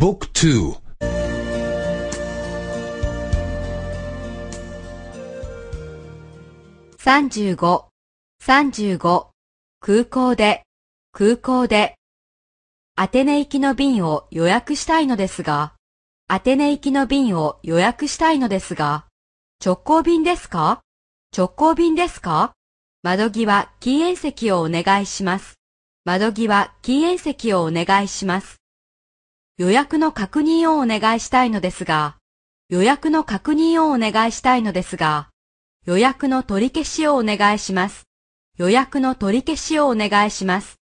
บุ๊กท35 35空港で空港でアテネ行きの便を予約したいのですがアテネ行きの便を予約したいのですが直行便ですか直行便ですか窓際禁煙席をお願いします窓際禁煙席をお願いします予約の確認をお願いしたいのですが、予約の確認をお願いしたいのですが、予約の取り消しをお願いします。予約の取り消しをお願いします。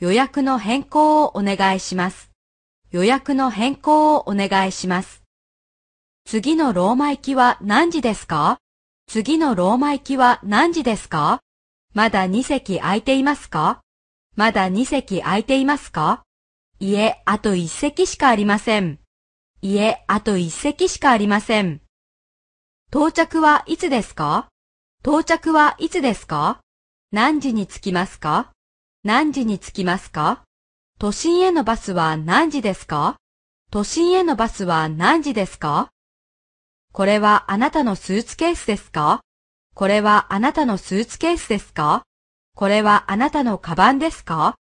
予約の変更をお願いします。予約の変更をお願いします。次のローマ行きは何時ですか次のローマ行きは何時ですかまだ2席空いていますかまだ2席空いていますかいえ、あと一席しかありません。いえ、あと一席しかありません。到着はいつですか到着はいつですか何時に着きますか何時に着きますか都心へのバスは何時ですか都心へのバスは何時ですかこれはあなたのスーツケースですかこれはあなたのスーツケースですかこれはあなたのカバンですか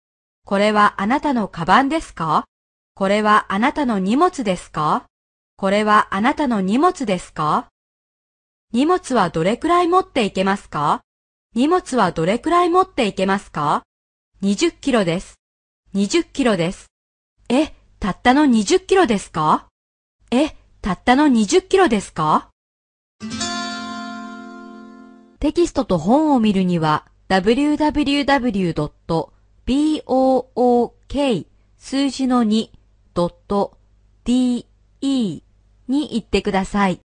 これはあなたのカバンですかこれはあなたの荷物ですかこれはあなたの荷物ですか荷物はどれくらい持っていけますか荷物はどれくらい持っていけますか ?20 キロです。20キロです。え、たったの20キロですかえ、たったの20キロですかテキストと本を見るには www. book 数字の 2.de に行ってください。